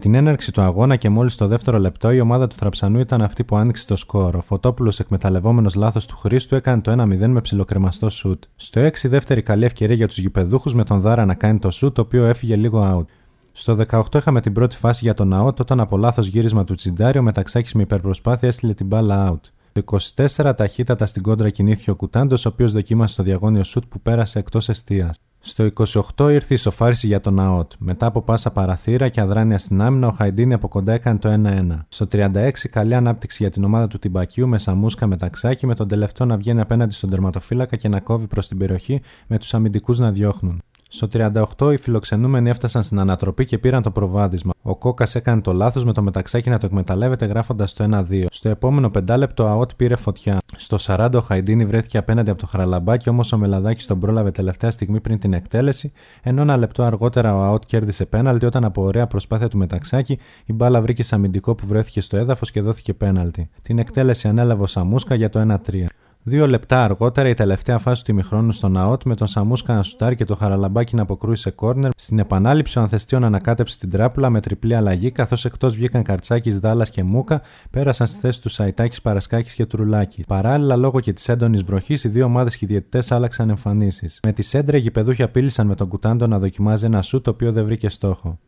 την έναρξη του αγώνα και μόλις το δεύτερο λεπτό, η ομάδα του Θραψανού ήταν αυτή που άνοιξε το σκορ. Ο Φωτόπουλος, εκμεταλλευόμενος λάθος του Χρήστου, έκανε το 1-0 με ψιλοκρεμαστό σουτ. Στο 6 δεύτερη καλή ευκαιρία για τους γηπεδούχους με τον Δάρα να κάνει το σουτ, το οποίο έφυγε λίγο out. Στο 18 είχαμε την πρώτη φάση για τον Αότ, όταν από λάθος γύρισμα του Τσιντάριο μεταξάκι με υπερπροσπάθεια έστειλε την μπάλα out. Το 24 ταχύτατα στην κόντρα κινήθηκε ο Κουτάντος, ο οποίος δοκίμασε το διαγώνιο σουτ που πέρασε εκτός εστίας. Στο 28 ήρθε η σοφάριση για τον Αότ. Μετά από πάσα παραθύρα και αδράνεια στην άμυνα, ο Χαϊντίνη από κοντά έκανε το 1-1. Στο 36 καλή ανάπτυξη για την ομάδα του Τιμπακιού με Σαμούσκα μεταξάκι, με τον τελευταίο να βγαίνει απέναντι στον τερματοφύλακα και να κόβει προς την περιοχή με τους αμυντικούς να διώχνουν. Στο 38 οι φιλοξενούμενοι έφτασαν στην ανατροπή και πήραν το προβάδισμα. Ο Κόκας έκανε το λάθος με το μεταξάκι να το εκμεταλλεύεται γράφοντας το 1-2. Στο επόμενο πεντάλεπτο ΑΟΤ πήρε φωτιά. Στο 40 ο Χαϊντίνη βρέθηκε απέναντι από το χαραλαμπάκι όμως ο Μελαδάκης τον πρόλαβε τελευταία στιγμή πριν την εκτέλεση, ενώ ένα λεπτό αργότερα ο ΑΟΤ κέρδισε πέναλτι όταν από ωραία προσπάθεια του μεταξάκι η μπάλα βρήκε σαμιντικό που βρέθηκε στο έδαφος και δόθηκε πέναλτι. Την εκτέλεση ανέλαβε ο Σαμούσκα για το 1-3. Δύο λεπτά αργότερα η τελευταία φάση του ημιχρόνου στον ΑΟΤ με τον Σαμούσκα να σουτάρει και το Χαραλαμπάκι να αποκρούει σε κόρνερ. Στην επανάληψη ο Ανθεστίων ανακάτεψε την τράπουλα με τριπλή αλλαγή καθώς εκτός βγήκαν Καρτσάκης, Δάλλα και Μούκα, πέρασαν στη θέση του Σαϊτάκης, Παρασκάκης και Τρουλάκη. Παράλληλα, λόγω και της έντονης βροχής, οι δύο ομάδες και οι διαιτητές άλλαξαν εμφανίσεις. Με τη σέντρα οι γηπεδούχοι απείλησαν με τον Κουτάντο να δοκιμάζει ένα σου το οποίο δεν βρήκε στόχο.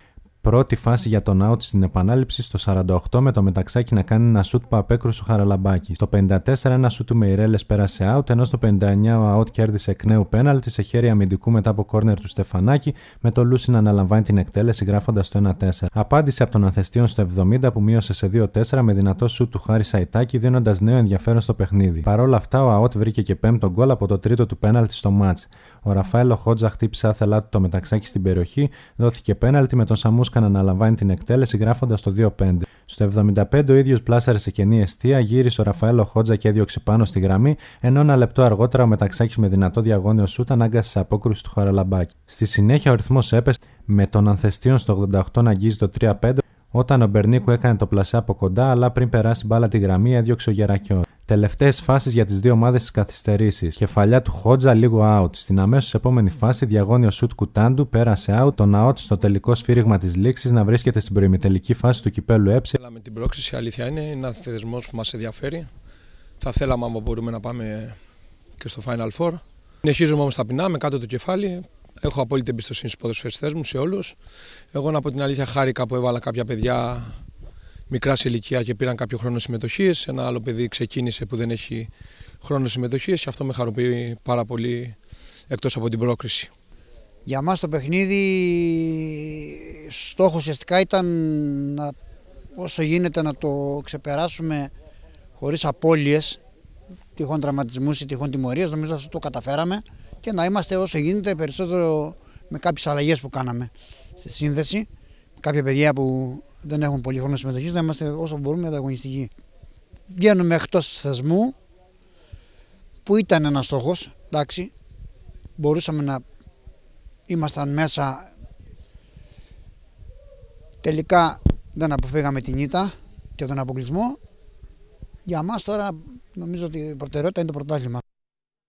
Πρώτη φάση για τον out στην επανάληψη στο 48 με το μεταξάκι να κάνει ένα σουτ που απέκρουσε ο Χαραλαμπάκη. Στο 54 ένα σουτ του Μεϊρέλες πέρασε out, ενώ στο 59 ο out κέρδισε εκ νέου πέναλτη σε χέρι αμυντικού μετά από κόρνερ του Στεφανάκη, με το Λούσι να αναλαμβάνει την εκτέλεση γράφοντας το 1-4. Απάντηση από τον Αθεστίον στο 70 που μείωσε σε 2-4 με δυνατό σουτ του Χάρη Σαϊτάκη, δίνοντας νέο ενδιαφέρον στο παιχνίδι. Παρ' όλα αυτά, ο Αότ βρήκε και πέμπτο γκολ από το τρίτο του πέναλτι στο μάτ. Ο Ραφαέλο Χότζα χτύπησε άθελά του το μεταξάκι στην περιοχή, δόθηκε πέναλτι με τον να αναλαμβάνει την εκτέλεση γράφοντας το 2-5. Στο 75 ο ίδιος πλάσαρε σε κενή αιστεία, γύρισε ο Ραφαέλο Χότζα και έδιωξε πάνω στη γραμμή, ενώ ένα λεπτό αργότερα ο Μεταξάκης με δυνατό διαγώνιο σούτ ανάγκασε σε απόκρουση του Χαραλαμπάκη. Στη συνέχεια ο ρυθμός έπεσε με τον Ανθεστίον στο 88 να αγγίζει το 3-5, όταν ο Μπερνίκου έκανε το πλασέ από κοντά, αλλά πριν περάσει μπάλα τη γραμμή έδιωξε ο γερακιόν. Τελευταίες φάσεις για τις δύο ομάδες στι καθυστερήσει. Κεφαλιά του Χότζα λίγο out. Στην αμέσως επόμενη φάση, διαγώνιο σουτ κουτάντου πέρασε out. Τον out στο τελικό σφύριγμα της λήξης να βρίσκεται στην προημητελική φάση του κυπέλου Αλλά με την πρόξηση. η αλήθεια είναι. Είναι ένας θεσμός που μας ενδιαφέρει. Θα θέλαμε, αν μπορούμε, να πάμε και στο Final Four. Συνεχίζουμε όμως ταπεινά με κάτω το κεφάλι. Έχω απόλυτη εμπιστοσύνη στους ποδοσφαιριστές μου, σε όλους. Εγώ να πω την αλήθεια, χάρηκα που έβαλα κάποια παιδιά μικράς σε ηλικία και πήραν κάποιο χρόνο συμμετοχής. Ένα άλλο παιδί ξεκίνησε που δεν έχει χρόνο συμμετοχής και αυτό με χαροποιεί πάρα πολύ εκτός από την πρόκριση. Για μας το παιχνίδι στόχο ουσιαστικά ήταν να, όσο γίνεται να το ξεπεράσουμε χωρίς απώλειες, τυχόν τραυματισμούς ή τυχόν τιμωρίες, νομίζω αυτό το καταφέραμε και να είμαστε όσο γίνεται περισσότερο με κάποιες αλλαγές που κάναμε στη σύνδεση. Κάποια παιδιά που δεν έχουμε πολύ χρόνο συμμετοχής, να είμαστε όσο μπορούμε ανταγωνιστικοί. Βγαίνουμε εκτός θεσμού που ήταν ένας στόχος. Εντάξει, μπορούσαμε να ήμασταν μέσα. Τελικά δεν αποφύγαμε την ήττα και τον αποκλεισμό. Για μας τώρα νομίζω ότι η προτεραιότητα είναι το πρωτάθλημα.